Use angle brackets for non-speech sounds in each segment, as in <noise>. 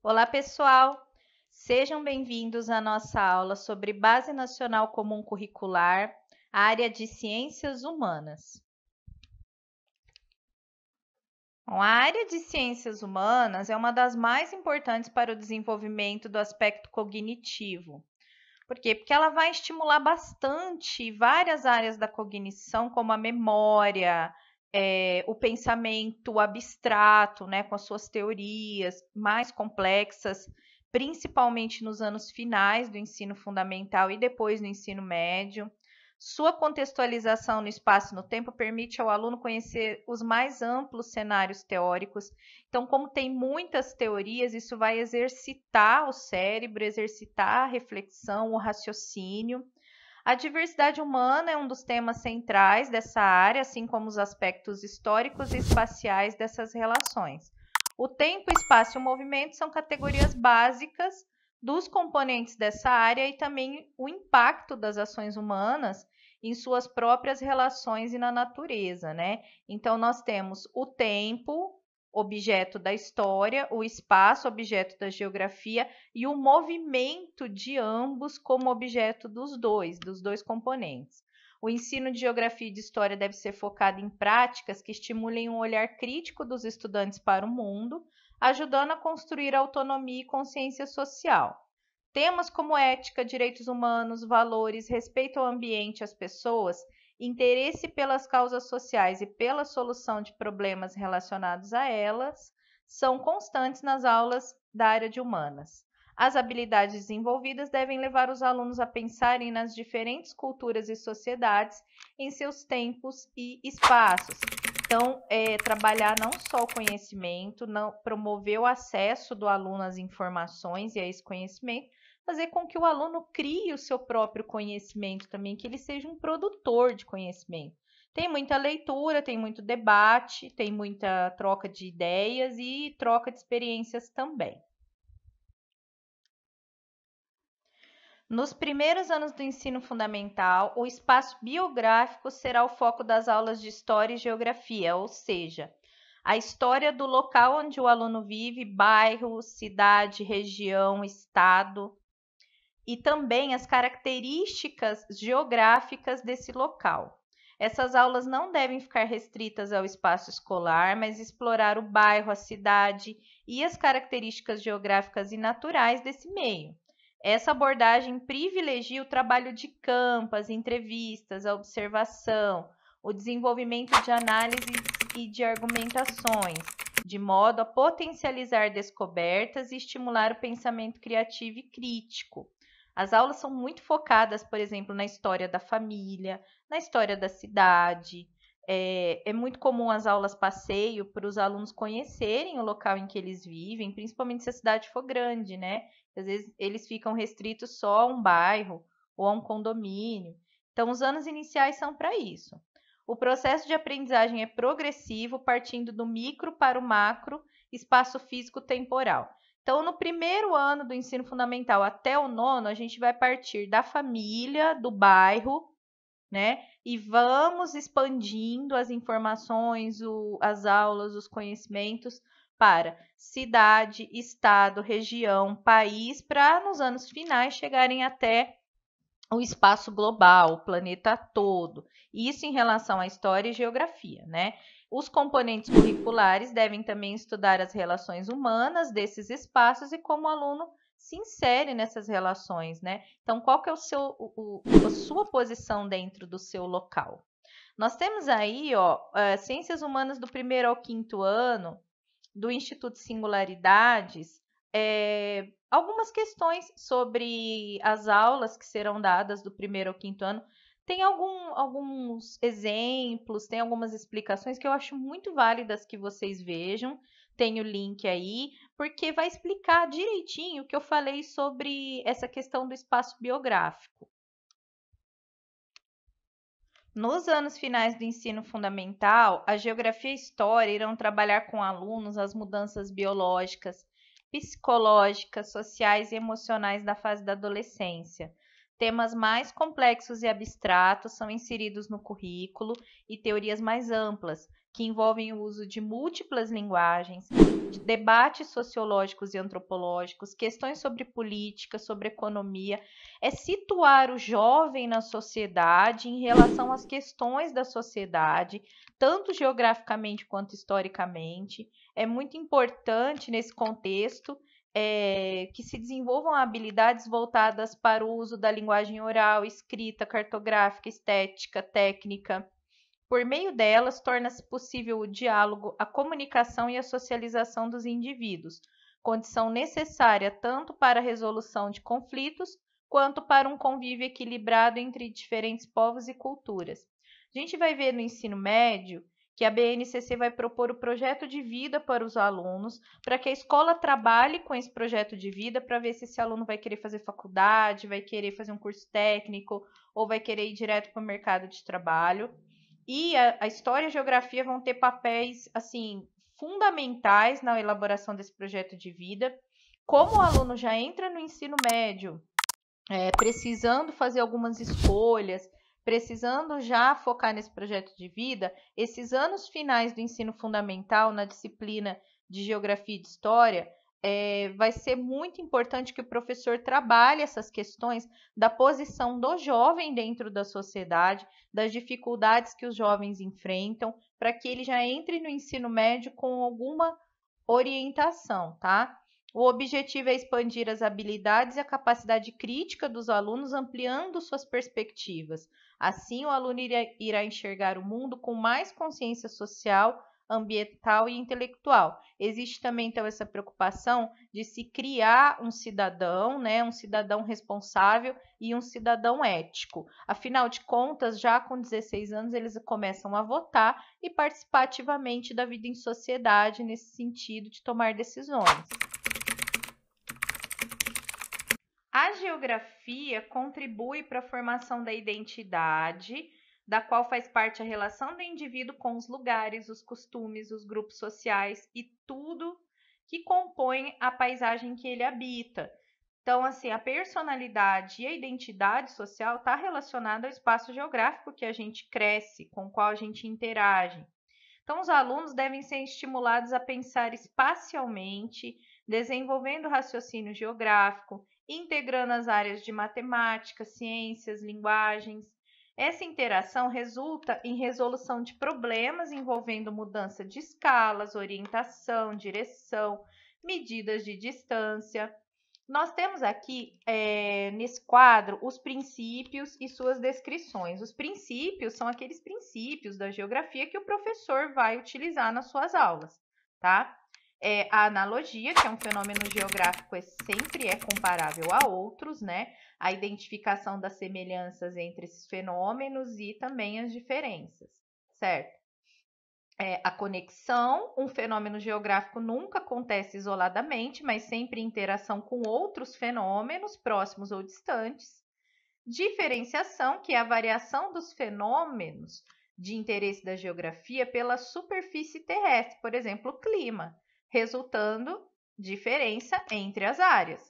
Olá, pessoal! Sejam bem-vindos à nossa aula sobre Base Nacional Comum Curricular, área de Ciências Humanas. Bom, a área de Ciências Humanas é uma das mais importantes para o desenvolvimento do aspecto cognitivo. Por quê? Porque ela vai estimular bastante várias áreas da cognição, como a memória, é, o pensamento abstrato, né, com as suas teorias mais complexas, principalmente nos anos finais do ensino fundamental e depois no ensino médio. Sua contextualização no espaço e no tempo permite ao aluno conhecer os mais amplos cenários teóricos. Então, como tem muitas teorias, isso vai exercitar o cérebro, exercitar a reflexão, o raciocínio. A diversidade humana é um dos temas centrais dessa área, assim como os aspectos históricos e espaciais dessas relações. O tempo, espaço e o movimento são categorias básicas dos componentes dessa área e também o impacto das ações humanas em suas próprias relações e na natureza, né? Então nós temos o tempo, objeto da história, o espaço, objeto da geografia, e o movimento de ambos como objeto dos dois, dos dois componentes. O ensino de geografia e de história deve ser focado em práticas que estimulem um olhar crítico dos estudantes para o mundo, ajudando a construir autonomia e consciência social. Temas como ética, direitos humanos, valores, respeito ao ambiente e às pessoas interesse pelas causas sociais e pela solução de problemas relacionados a elas são constantes nas aulas da área de humanas. As habilidades desenvolvidas devem levar os alunos a pensarem nas diferentes culturas e sociedades em seus tempos e espaços. Então, é, trabalhar não só o conhecimento, não, promover o acesso do aluno às informações e a esse conhecimento, fazer com que o aluno crie o seu próprio conhecimento também, que ele seja um produtor de conhecimento. Tem muita leitura, tem muito debate, tem muita troca de ideias e troca de experiências também. Nos primeiros anos do ensino fundamental, o espaço biográfico será o foco das aulas de história e geografia, ou seja, a história do local onde o aluno vive, bairro, cidade, região, estado, e também as características geográficas desse local. Essas aulas não devem ficar restritas ao espaço escolar, mas explorar o bairro, a cidade e as características geográficas e naturais desse meio. Essa abordagem privilegia o trabalho de campo, as entrevistas, a observação, o desenvolvimento de análises e de argumentações, de modo a potencializar descobertas e estimular o pensamento criativo e crítico. As aulas são muito focadas, por exemplo, na história da família, na história da cidade. É, é muito comum as aulas passeio para os alunos conhecerem o local em que eles vivem, principalmente se a cidade for grande, né? Às vezes eles ficam restritos só a um bairro ou a um condomínio. Então, os anos iniciais são para isso. O processo de aprendizagem é progressivo, partindo do micro para o macro, espaço físico temporal. Então, no primeiro ano do ensino fundamental até o nono, a gente vai partir da família, do bairro, né? E vamos expandindo as informações, o, as aulas, os conhecimentos para cidade, estado, região, país, para nos anos finais chegarem até o espaço global, o planeta todo. Isso em relação à história e geografia, né? Os componentes curriculares devem também estudar as relações humanas desses espaços e como o aluno se insere nessas relações, né? Então, qual que é o seu, o, o, a sua posição dentro do seu local? Nós temos aí, ó, é, Ciências Humanas do primeiro ao quinto ano, do Instituto Singularidades, é, algumas questões sobre as aulas que serão dadas do primeiro ao quinto ano. Tem algum, alguns exemplos, tem algumas explicações que eu acho muito válidas que vocês vejam. Tem o link aí, porque vai explicar direitinho o que eu falei sobre essa questão do espaço biográfico. Nos anos finais do ensino fundamental, a geografia e a história irão trabalhar com alunos as mudanças biológicas, psicológicas, sociais e emocionais da fase da adolescência. Temas mais complexos e abstratos são inseridos no currículo e teorias mais amplas, que envolvem o uso de múltiplas linguagens, de debates sociológicos e antropológicos, questões sobre política, sobre economia, é situar o jovem na sociedade em relação às questões da sociedade, tanto geograficamente quanto historicamente. É muito importante nesse contexto é, que se desenvolvam habilidades voltadas para o uso da linguagem oral, escrita, cartográfica, estética, técnica. Por meio delas, torna-se possível o diálogo, a comunicação e a socialização dos indivíduos, condição necessária tanto para a resolução de conflitos quanto para um convívio equilibrado entre diferentes povos e culturas. A gente vai ver no ensino médio que a BNCC vai propor o projeto de vida para os alunos, para que a escola trabalhe com esse projeto de vida, para ver se esse aluno vai querer fazer faculdade, vai querer fazer um curso técnico ou vai querer ir direto para o mercado de trabalho. E a, a história e a geografia vão ter papéis assim fundamentais na elaboração desse projeto de vida. Como o aluno já entra no ensino médio, é, precisando fazer algumas escolhas, precisando já focar nesse projeto de vida, esses anos finais do ensino fundamental na disciplina de geografia e de história, é, vai ser muito importante que o professor trabalhe essas questões da posição do jovem dentro da sociedade, das dificuldades que os jovens enfrentam, para que ele já entre no ensino médio com alguma orientação, tá? O objetivo é expandir as habilidades e a capacidade crítica dos alunos, ampliando suas perspectivas. Assim, o aluno irá enxergar o mundo com mais consciência social, ambiental e intelectual. Existe também então essa preocupação de se criar um cidadão, né, um cidadão responsável e um cidadão ético. Afinal de contas, já com 16 anos eles começam a votar e participar ativamente da vida em sociedade nesse sentido de tomar decisões. A geografia contribui para a formação da identidade, da qual faz parte a relação do indivíduo com os lugares, os costumes, os grupos sociais e tudo que compõe a paisagem que ele habita. Então, assim, a personalidade e a identidade social está relacionada ao espaço geográfico que a gente cresce, com o qual a gente interage. Então, os alunos devem ser estimulados a pensar espacialmente, desenvolvendo raciocínio geográfico, integrando as áreas de matemática, ciências, linguagens. Essa interação resulta em resolução de problemas envolvendo mudança de escalas, orientação, direção, medidas de distância. Nós temos aqui é, nesse quadro os princípios e suas descrições. Os princípios são aqueles princípios da geografia que o professor vai utilizar nas suas aulas, tá? é, a analogia, que é um fenômeno geográfico, é, sempre é comparável a outros, né? A identificação das semelhanças entre esses fenômenos e também as diferenças, certo? É, a conexão, um fenômeno geográfico nunca acontece isoladamente, mas sempre em interação com outros fenômenos, próximos ou distantes. Diferenciação, que é a variação dos fenômenos de interesse da geografia pela superfície terrestre, por exemplo, o clima resultando diferença entre as áreas.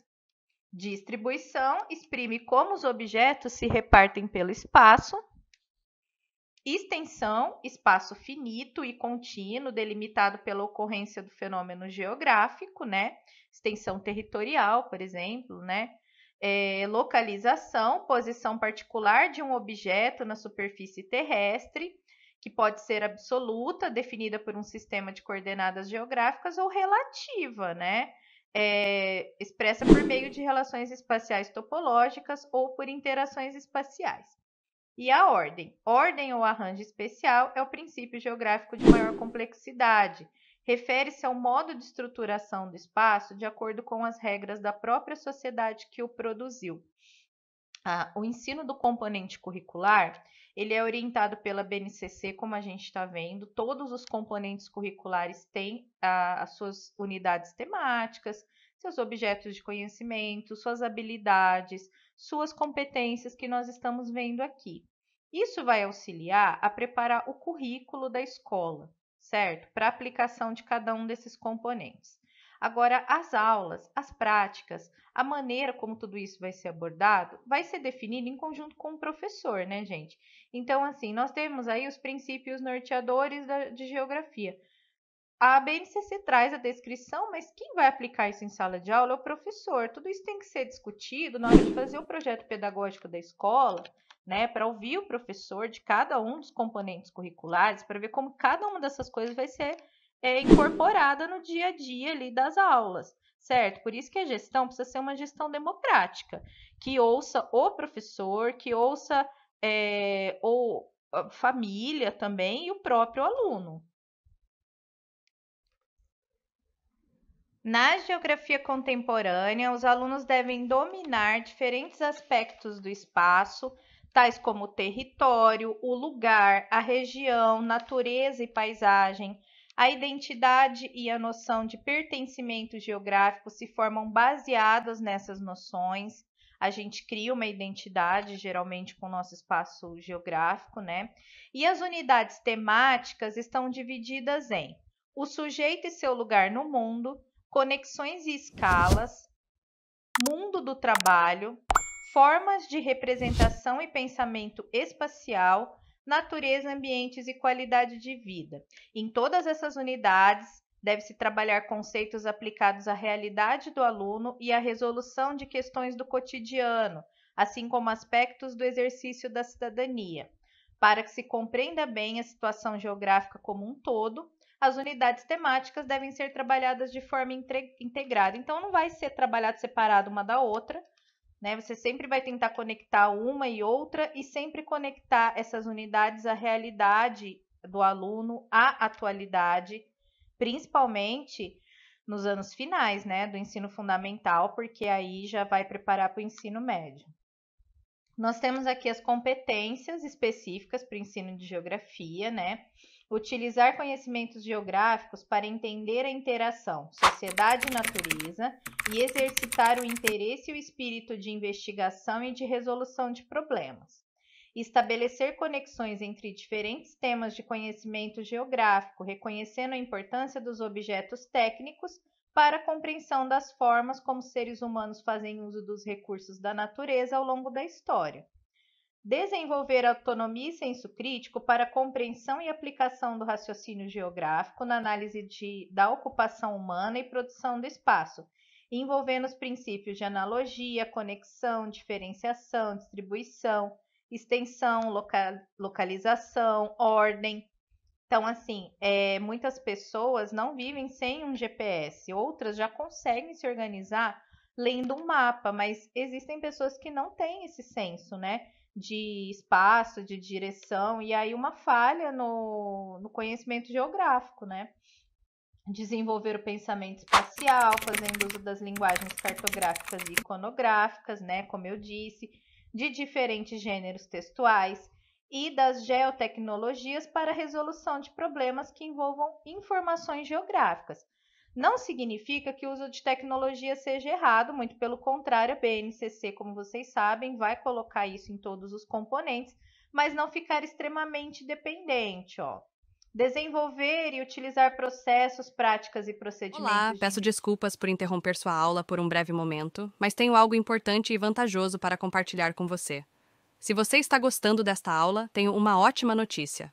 Distribuição exprime como os objetos se repartem pelo espaço. Extensão, espaço finito e contínuo, delimitado pela ocorrência do fenômeno geográfico, né? Extensão territorial, por exemplo, né? É, localização, posição particular de um objeto na superfície terrestre que pode ser absoluta, definida por um sistema de coordenadas geográficas, ou relativa, né? É, expressa por meio de relações espaciais topológicas ou por interações espaciais. E a ordem? Ordem ou arranjo especial é o princípio geográfico de maior complexidade. Refere-se ao modo de estruturação do espaço de acordo com as regras da própria sociedade que o produziu. Ah, o ensino do componente curricular, ele é orientado pela BNCC, como a gente está vendo. Todos os componentes curriculares têm ah, as suas unidades temáticas, seus objetos de conhecimento, suas habilidades, suas competências que nós estamos vendo aqui. Isso vai auxiliar a preparar o currículo da escola, certo? Para aplicação de cada um desses componentes. Agora, as aulas, as práticas, a maneira como tudo isso vai ser abordado, vai ser definido em conjunto com o professor, né, gente? Então, assim, nós temos aí os princípios norteadores da, de geografia. A BNCC traz a descrição, mas quem vai aplicar isso em sala de aula é o professor. Tudo isso tem que ser discutido na hora de fazer o projeto pedagógico da escola, né, para ouvir o professor de cada um dos componentes curriculares, para ver como cada uma dessas coisas vai ser é, incorporada no dia a dia ali das aulas, certo? Por isso que a gestão precisa ser uma gestão democrática, que ouça o professor, que ouça é, a família também e o próprio aluno. Na geografia contemporânea, os alunos devem dominar diferentes aspectos do espaço, tais como o território, o lugar, a região, natureza e paisagem, a identidade e a noção de pertencimento geográfico se formam baseadas nessas noções. A gente cria uma identidade, geralmente com o nosso espaço geográfico, né? E as unidades temáticas estão divididas em o sujeito e seu lugar no mundo, conexões e escalas, mundo do trabalho, formas de representação e pensamento espacial, natureza, ambientes e qualidade de vida. Em todas essas unidades, deve-se trabalhar conceitos aplicados à realidade do aluno e à resolução de questões do cotidiano, assim como aspectos do exercício da cidadania. Para que se compreenda bem a situação geográfica como um todo, as unidades temáticas devem ser trabalhadas de forma integrada. Então, não vai ser trabalhado separado uma da outra, né? Você sempre vai tentar conectar uma e outra e sempre conectar essas unidades à realidade do aluno, à atualidade, principalmente nos anos finais, né, do ensino fundamental, porque aí já vai preparar para o ensino médio. Nós temos aqui as competências específicas para o ensino de geografia, né? utilizar conhecimentos geográficos para entender a interação sociedade-natureza e exercitar o interesse e o espírito de investigação e de resolução de problemas. Estabelecer conexões entre diferentes temas de conhecimento geográfico, reconhecendo a importância dos objetos técnicos para a compreensão das formas como seres humanos fazem uso dos recursos da natureza ao longo da história. Desenvolver autonomia e senso crítico para compreensão e aplicação do raciocínio geográfico na análise de, da ocupação humana e produção do espaço, envolvendo os princípios de analogia, conexão, diferenciação, distribuição, extensão, loca, localização, ordem. Então, assim, é, muitas pessoas não vivem sem um GPS, outras já conseguem se organizar lendo um mapa, mas existem pessoas que não têm esse senso, né? de espaço, de direção, e aí uma falha no, no conhecimento geográfico, né? Desenvolver o pensamento espacial, fazendo uso das linguagens cartográficas e iconográficas, né? Como eu disse, de diferentes gêneros textuais e das geotecnologias para resolução de problemas que envolvam informações geográficas. Não significa que o uso de tecnologia seja errado, muito pelo contrário, a BNCC, como vocês sabem, vai colocar isso em todos os componentes, mas não ficar extremamente dependente, ó. Desenvolver e utilizar processos, práticas e procedimentos. Olá, de... peço desculpas por interromper sua aula por um breve momento, mas tenho algo importante e vantajoso para compartilhar com você. Se você está gostando desta aula, tenho uma ótima notícia.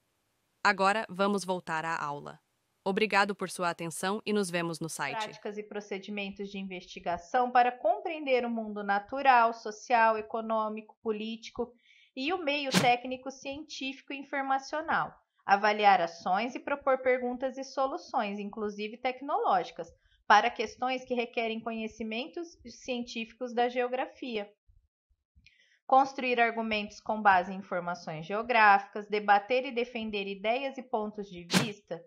Agora vamos voltar à aula. Obrigado por sua atenção e nos vemos no site. Práticas e procedimentos de investigação para compreender o mundo natural, social, econômico, político e o meio técnico, científico e informacional. Avaliar ações e propor perguntas e soluções, inclusive tecnológicas, para questões que requerem conhecimentos científicos da geografia construir argumentos com base em informações geográficas, debater e defender ideias e pontos de vista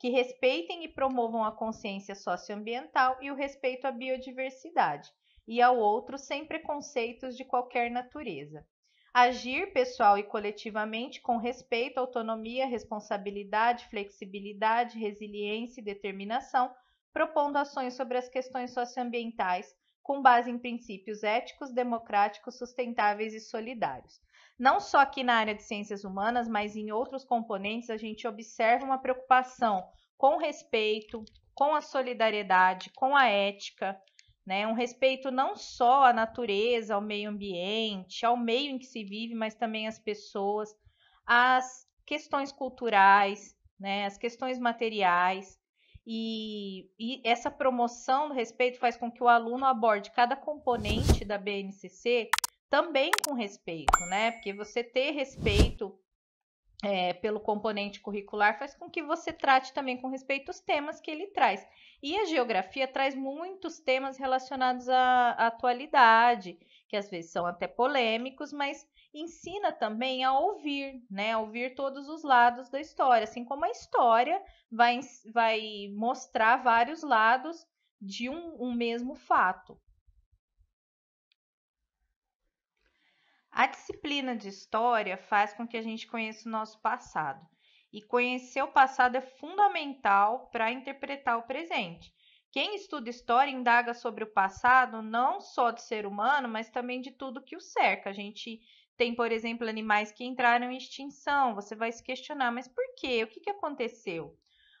que respeitem e promovam a consciência socioambiental e o respeito à biodiversidade e ao outro sem preconceitos de qualquer natureza. Agir pessoal e coletivamente com respeito, autonomia, responsabilidade, flexibilidade, resiliência e determinação, propondo ações sobre as questões socioambientais com base em princípios éticos, democráticos, sustentáveis e solidários. Não só aqui na área de ciências humanas, mas em outros componentes, a gente observa uma preocupação com respeito, com a solidariedade, com a ética, né? um respeito não só à natureza, ao meio ambiente, ao meio em que se vive, mas também às pessoas, às questões culturais, né? às questões materiais. E, e, essa promoção do respeito faz com que o aluno aborde cada componente da BNCC também com respeito, né? Porque você ter respeito é, pelo componente curricular faz com que você trate também com respeito os temas que ele traz. E a geografia traz muitos temas relacionados à, à atualidade que às vezes são até polêmicos, mas ensina também a ouvir, né? A ouvir todos os lados da história, assim como a história vai, vai mostrar vários lados de um, um mesmo fato. A disciplina de história faz com que a gente conheça o nosso passado. E conhecer o passado é fundamental para interpretar o presente. Quem estuda história indaga sobre o passado, não só do ser humano, mas também de tudo que o cerca. A gente tem, por exemplo, animais que entraram em extinção. Você vai se questionar, mas por quê? O que, que aconteceu?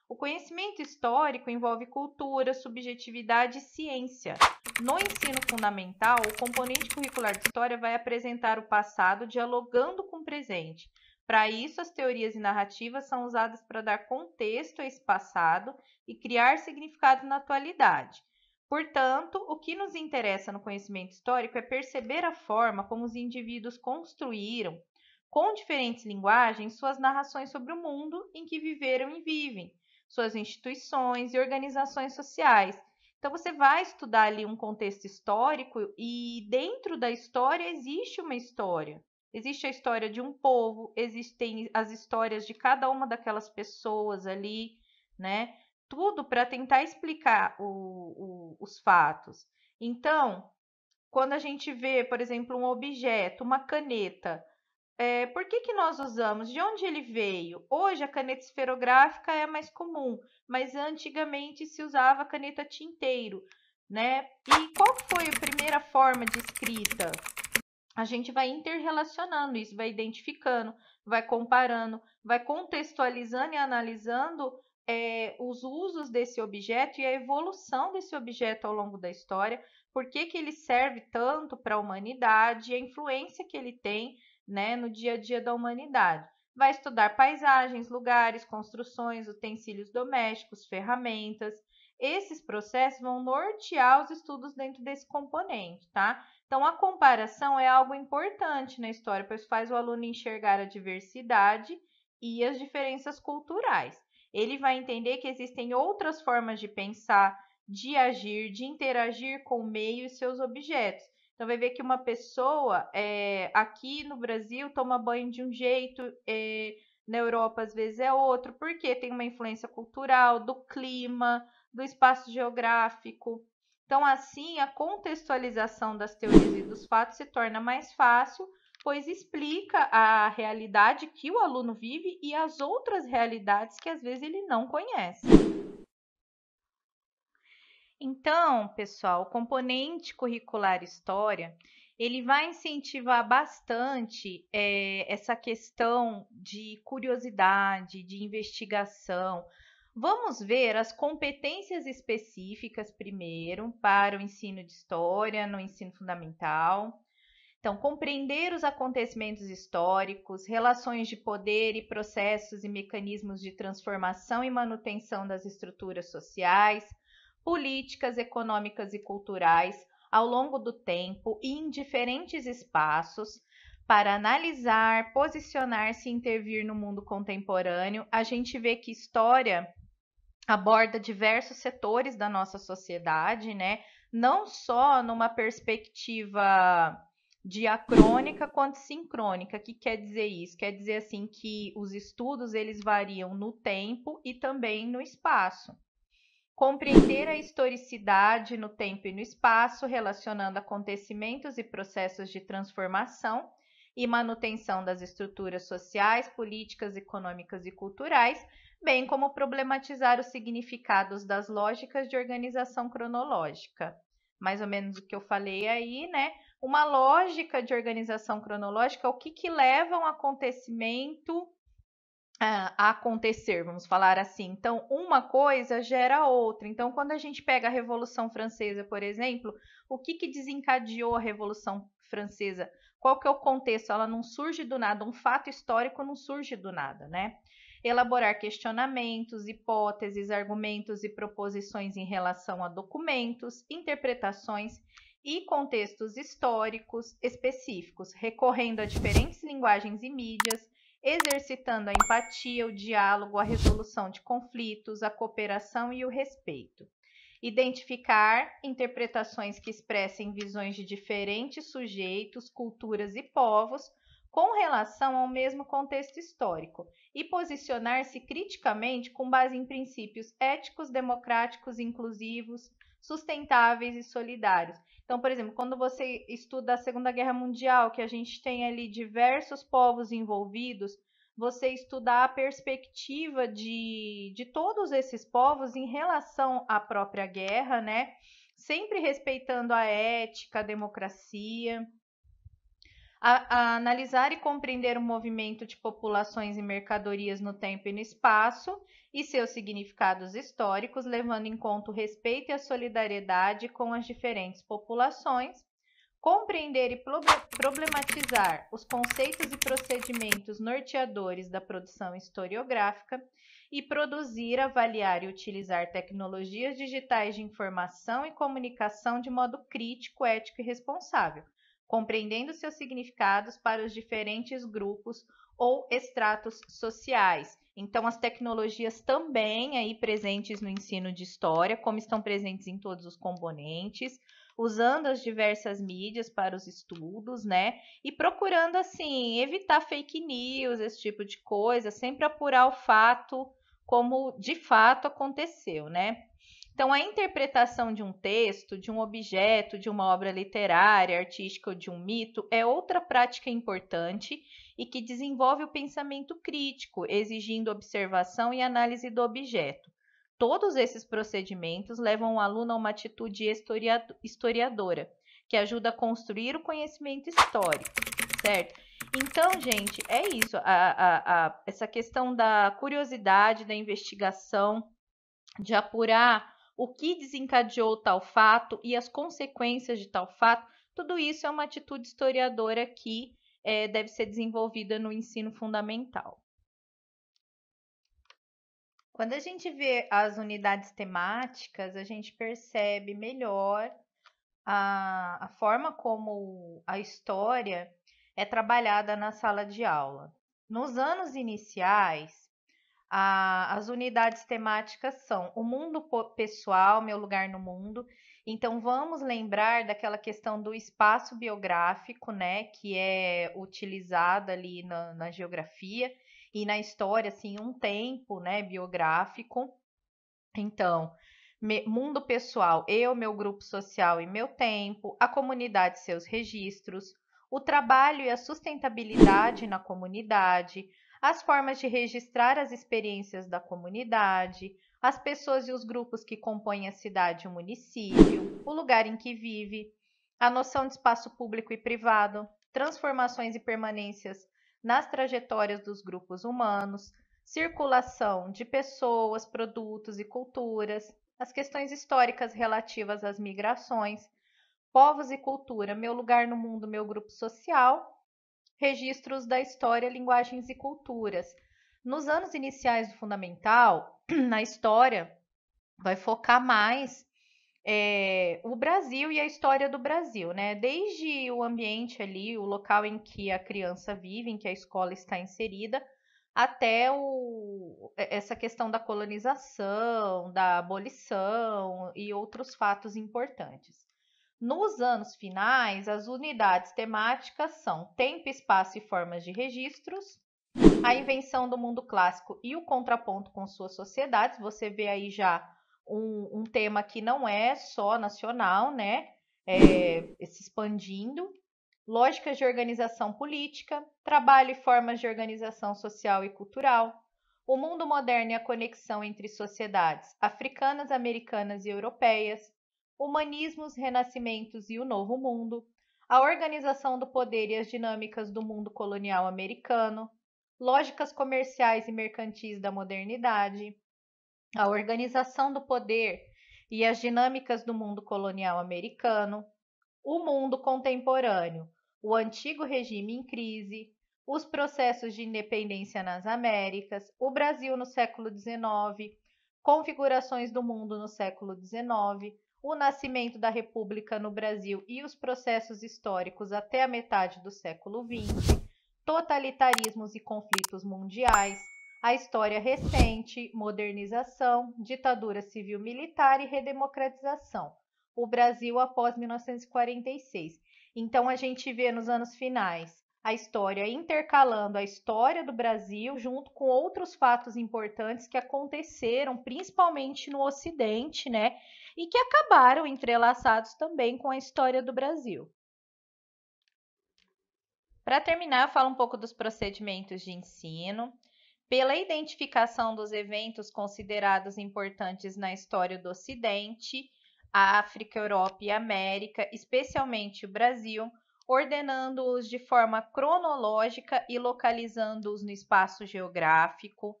O conhecimento histórico envolve cultura, subjetividade e ciência. No ensino fundamental, o componente curricular de história vai apresentar o passado dialogando com o presente. Para isso, as teorias e narrativas são usadas para dar contexto a esse passado e criar significado na atualidade. Portanto, o que nos interessa no conhecimento histórico é perceber a forma como os indivíduos construíram, com diferentes linguagens, suas narrações sobre o mundo em que viveram e vivem, suas instituições e organizações sociais. Então, você vai estudar ali um contexto histórico e dentro da história existe uma história. Existe a história de um povo, existem as histórias de cada uma daquelas pessoas ali, né? Tudo para tentar explicar o, o, os fatos. Então, quando a gente vê, por exemplo, um objeto, uma caneta, é, por que, que nós usamos? De onde ele veio? Hoje a caneta esferográfica é mais comum, mas antigamente se usava a caneta tinteiro, né? E qual foi a primeira forma de escrita? a gente vai interrelacionando isso, vai identificando, vai comparando, vai contextualizando e analisando é, os usos desse objeto e a evolução desse objeto ao longo da história, por que, que ele serve tanto para a humanidade, a influência que ele tem né, no dia a dia da humanidade. Vai estudar paisagens, lugares, construções, utensílios domésticos, ferramentas. Esses processos vão nortear os estudos dentro desse componente, tá? Então, a comparação é algo importante na história, pois faz o aluno enxergar a diversidade e as diferenças culturais. Ele vai entender que existem outras formas de pensar, de agir, de interagir com o meio e seus objetos. Então, vai ver que uma pessoa é, aqui no Brasil toma banho de um jeito, é, na Europa às vezes é outro, porque tem uma influência cultural, do clima, do espaço geográfico. Então, assim, a contextualização das teorias e dos fatos se torna mais fácil, pois explica a realidade que o aluno vive e as outras realidades que às vezes ele não conhece. Então, pessoal, o componente curricular História ele vai incentivar bastante é, essa questão de curiosidade, de investigação, Vamos ver as competências específicas primeiro para o ensino de história no ensino fundamental. Então, compreender os acontecimentos históricos, relações de poder e processos e mecanismos de transformação e manutenção das estruturas sociais, políticas, econômicas e culturais ao longo do tempo e em diferentes espaços, para analisar, posicionar-se e intervir no mundo contemporâneo, a gente vê que história aborda diversos setores da nossa sociedade, né? Não só numa perspectiva diacrônica quanto sincrônica. O que quer dizer isso? Quer dizer assim que os estudos eles variam no tempo e também no espaço. Compreender a historicidade no tempo e no espaço, relacionando acontecimentos e processos de transformação e manutenção das estruturas sociais, políticas, econômicas e culturais, bem como problematizar os significados das lógicas de organização cronológica. Mais ou menos o que eu falei aí, né? Uma lógica de organização cronológica, o que, que leva um acontecimento ah, a acontecer, vamos falar assim. Então, uma coisa gera outra. Então, quando a gente pega a Revolução Francesa, por exemplo, o que, que desencadeou a Revolução Francesa? Qual que é o contexto? Ela não surge do nada, um fato histórico não surge do nada, né? Elaborar questionamentos, hipóteses, argumentos e proposições em relação a documentos, interpretações e contextos históricos específicos, recorrendo a diferentes linguagens e mídias, exercitando a empatia, o diálogo, a resolução de conflitos, a cooperação e o respeito. Identificar interpretações que expressem visões de diferentes sujeitos, culturas e povos com relação ao mesmo contexto histórico e posicionar-se criticamente com base em princípios éticos, democráticos, inclusivos, sustentáveis e solidários. Então, por exemplo, quando você estuda a Segunda Guerra Mundial, que a gente tem ali diversos povos envolvidos, você estudar a perspectiva de, de todos esses povos em relação à própria guerra, né? Sempre respeitando a ética, a democracia. A, a analisar e compreender o movimento de populações e mercadorias no tempo e no espaço e seus significados históricos, levando em conta o respeito e a solidariedade com as diferentes populações, Compreender e problematizar os conceitos e procedimentos norteadores da produção historiográfica e produzir, avaliar e utilizar tecnologias digitais de informação e comunicação de modo crítico, ético e responsável, compreendendo seus significados para os diferentes grupos ou estratos sociais. Então, as tecnologias também aí presentes no ensino de história, como estão presentes em todos os componentes, usando as diversas mídias para os estudos, né? E procurando, assim, evitar fake news, esse tipo de coisa, sempre apurar o fato como de fato aconteceu, né? Então, a interpretação de um texto, de um objeto, de uma obra literária, artística ou de um mito é outra prática importante e que desenvolve o pensamento crítico, exigindo observação e análise do objeto. Todos esses procedimentos levam o aluno a uma atitude historiadora, que ajuda a construir o conhecimento histórico, certo? Então, gente, é isso. A, a, a, essa questão da curiosidade, da investigação, de apurar o que desencadeou tal fato e as consequências de tal fato, tudo isso é uma atitude historiadora que é, deve ser desenvolvida no ensino fundamental. Quando a gente vê as unidades temáticas, a gente percebe melhor a, a forma como a história é trabalhada na sala de aula. Nos anos iniciais, a, as unidades temáticas são o mundo pessoal, meu lugar no mundo. Então vamos lembrar daquela questão do espaço biográfico, né, que é utilizada ali na, na geografia e na história, assim, um tempo, né, biográfico. Então, me, mundo pessoal, eu, meu grupo social e meu tempo, a comunidade e seus registros, o trabalho e a sustentabilidade na comunidade, as formas de registrar as experiências da comunidade, as pessoas e os grupos que compõem a cidade e o município, o lugar em que vive, a noção de espaço público e privado, transformações e permanências nas trajetórias dos grupos humanos, circulação de pessoas, produtos e culturas, as questões históricas relativas às migrações, povos e cultura, meu lugar no mundo, meu grupo social, registros da história, linguagens e culturas. Nos anos iniciais do fundamental, na <clears throat> história vai focar mais é, o Brasil e a história do Brasil, né? Desde o ambiente ali, o local em que a criança vive, em que a escola está inserida, até o, essa questão da colonização, da abolição e outros fatos importantes. Nos anos finais, as unidades temáticas são tempo, espaço e formas de registros, a invenção do mundo clássico e o contraponto com suas sociedades. Você vê aí já um, um tema que não é só nacional, né? É, se expandindo, lógicas de organização política, trabalho e formas de organização social e cultural, o mundo moderno e a conexão entre sociedades africanas, americanas e europeias, humanismos, renascimentos e o novo mundo, a organização do poder e as dinâmicas do mundo colonial americano, lógicas comerciais e mercantis da modernidade, a organização do poder e as dinâmicas do mundo colonial americano, o mundo contemporâneo, o antigo regime em crise, os processos de independência nas Américas, o Brasil no século XIX, configurações do mundo no século XIX, o nascimento da República no Brasil e os processos históricos até a metade do século XX, totalitarismos e conflitos mundiais, a história recente, modernização, ditadura civil-militar e redemocratização. O Brasil após 1946. Então a gente vê nos anos finais a história intercalando a história do Brasil junto com outros fatos importantes que aconteceram, principalmente no Ocidente, né? E que acabaram entrelaçados também com a história do Brasil. Para terminar, eu falo um pouco dos procedimentos de ensino pela identificação dos eventos considerados importantes na história do Ocidente, África, Europa e América, especialmente o Brasil, ordenando-os de forma cronológica e localizando-os no espaço geográfico,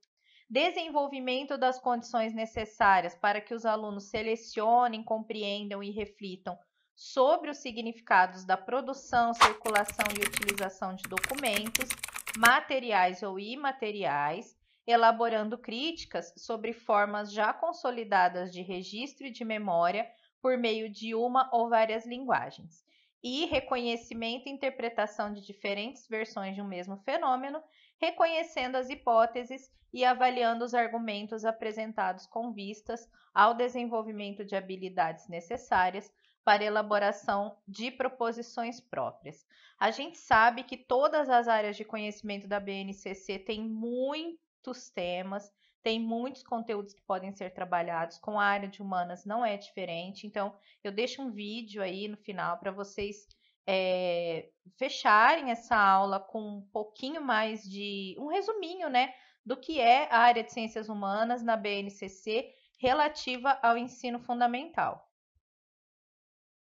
desenvolvimento das condições necessárias para que os alunos selecionem, compreendam e reflitam sobre os significados da produção, circulação e utilização de documentos materiais ou imateriais, elaborando críticas sobre formas já consolidadas de registro e de memória por meio de uma ou várias linguagens, e reconhecimento e interpretação de diferentes versões de um mesmo fenômeno, reconhecendo as hipóteses e avaliando os argumentos apresentados com vistas ao desenvolvimento de habilidades necessárias para elaboração de proposições próprias. A gente sabe que todas as áreas de conhecimento da BNCC têm muitos temas, tem muitos conteúdos que podem ser trabalhados, com a área de humanas não é diferente, então eu deixo um vídeo aí no final para vocês é, fecharem essa aula com um pouquinho mais de um resuminho, né, do que é a área de ciências humanas na BNCC relativa ao ensino fundamental.